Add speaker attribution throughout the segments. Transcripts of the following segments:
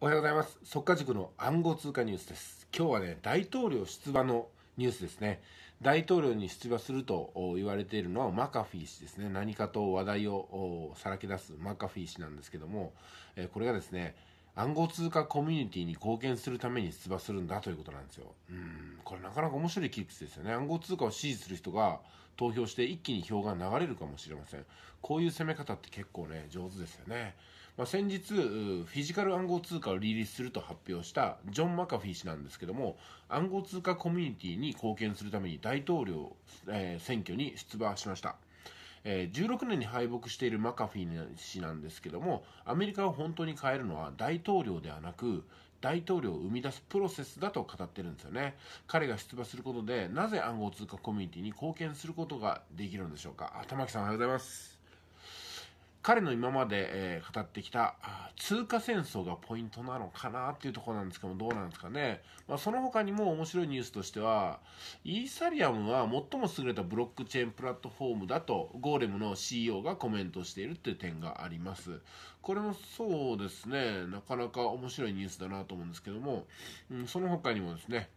Speaker 1: おはようございます速稼塾の暗号通貨ニュースです今日はね大統領出馬のニュースですね大統領に出馬すると言われているのはマカフィー氏ですね何かと話題をさらけ出すマカフィー氏なんですけどもこれがですね暗号通貨コミュニティに貢献するために出馬するんだということなんですよ。うん、これなかなか面白い切り口ですよね。暗号通貨を支持する人が投票して一気に票が流れるかもしれません。こういう攻め方って結構ね、上手ですよね。まあ、先日、フィジカル暗号通貨をリリースすると発表したジョン・マカフィー氏なんですけども、暗号通貨コミュニティに貢献するために大統領、えー、選挙に出馬しました。え16年に敗北しているマカフィー氏なんですけどもアメリカを本当に変えるのは大統領ではなく大統領を生み出すプロセスだと語ってるんですよね彼が出馬することでなぜ暗号通貨コミュニティに貢献することができるんでしょうか玉木さんおはようございます彼の今まで、えー、語ってきた通貨戦争がポイントなのかなっていうところなんですけどもどうなんですかね、まあ、その他にも面白いニュースとしてはイーサリアムは最も優れたブロックチェーンプラットフォームだとゴーレムの CEO がコメントしているっていう点がありますこれもそうですねなかなか面白いニュースだなと思うんですけども、うん、その他にもですね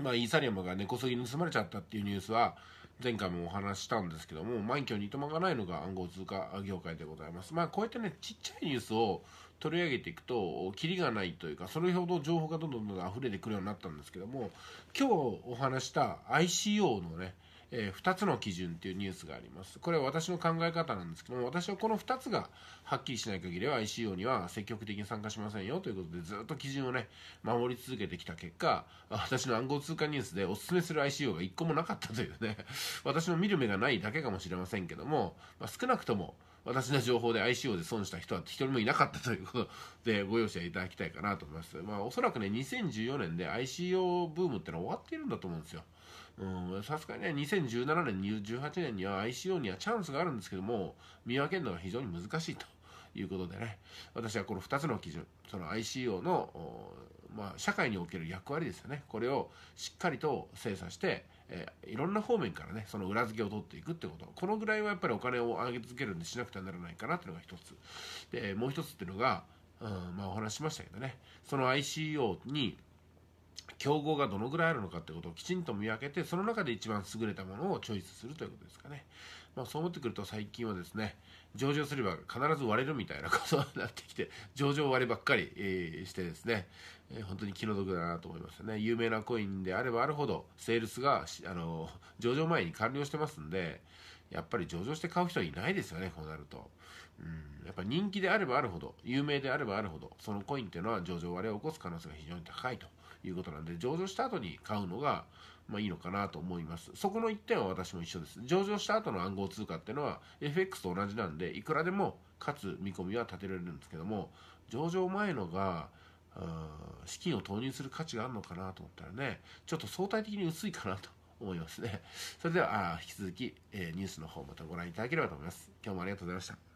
Speaker 1: まあ、イーサリアムが根こそぎ盗まれちゃったっていうニュースは前回もお話したんですけども満挙にいとまがないのが暗号通貨業界でございます。まあ、こうやってねちっちゃいニュースを取り上げていくとキリがないというかそれほど情報がどんどんどんどん溢れてくるようになったんですけども今日お話した ICO のねえー、2つの基準ていうニュースがあります。これは私の考え方なんですけども、私はこの2つがはっきりしない限りは ICO には積極的に参加しませんよということで、ずっと基準をね、守り続けてきた結果、私の暗号通貨ニュースでお勧めする ICO が1個もなかったというね、私の見る目がないだけかもしれませんけども、まあ、少なくとも、私の情報で ICO で損した人は一人もいなかったということでご容赦いただきたいかなと思います。まあおそらくね、2014年で ICO ブームってのは終わっているんだと思うんですよ。さすがにね、2017年、18年には ICO にはチャンスがあるんですけども、見分けるのが非常に難しいと。いうことでね私はこの2つの基準その ICO の、まあ、社会における役割ですよねこれをしっかりと精査して、えー、いろんな方面からねその裏付けを取っていくってことこのぐらいはやっぱりお金を上げ続けるんでしなくてはならないかなっていうのが一つでもう一つっていうのが、うんまあ、お話しましたけどねその ICO に競合がどのぐらいあるのかってことをきちんと見分けて、その中で一番優れたものをチョイスするということですかね。まあそう思ってくると最近はですね、上場すれば必ず割れるみたいなことになってきて、上場割ればっかり、えしてですね、えー、本当に気の毒だなと思いますね。有名なコインであればあるほど、セールスが、あの、上場前に完了してますんで、やっぱり上場して買う人はいないですよね、こうなると。うん、やっぱ人気であればあるほど、有名であればあるほど、そのコインっていうのは上場割れを起こす可能性が非常に高いと。いうことなんで、上場した後に買うのが、まあいいのかなと思います。そこの一点は私も一緒です。上場した後の暗号通貨っていうのは FX と同じなんで、いくらでも勝つ見込みは立てられるんですけども、上場前のが、資金を投入する価値があるのかなと思ったらね、ちょっと相対的に薄いかなと思いますね。それでは、あ引き続き、えー、ニュースの方またご覧いただければと思います。今日もありがとうございました。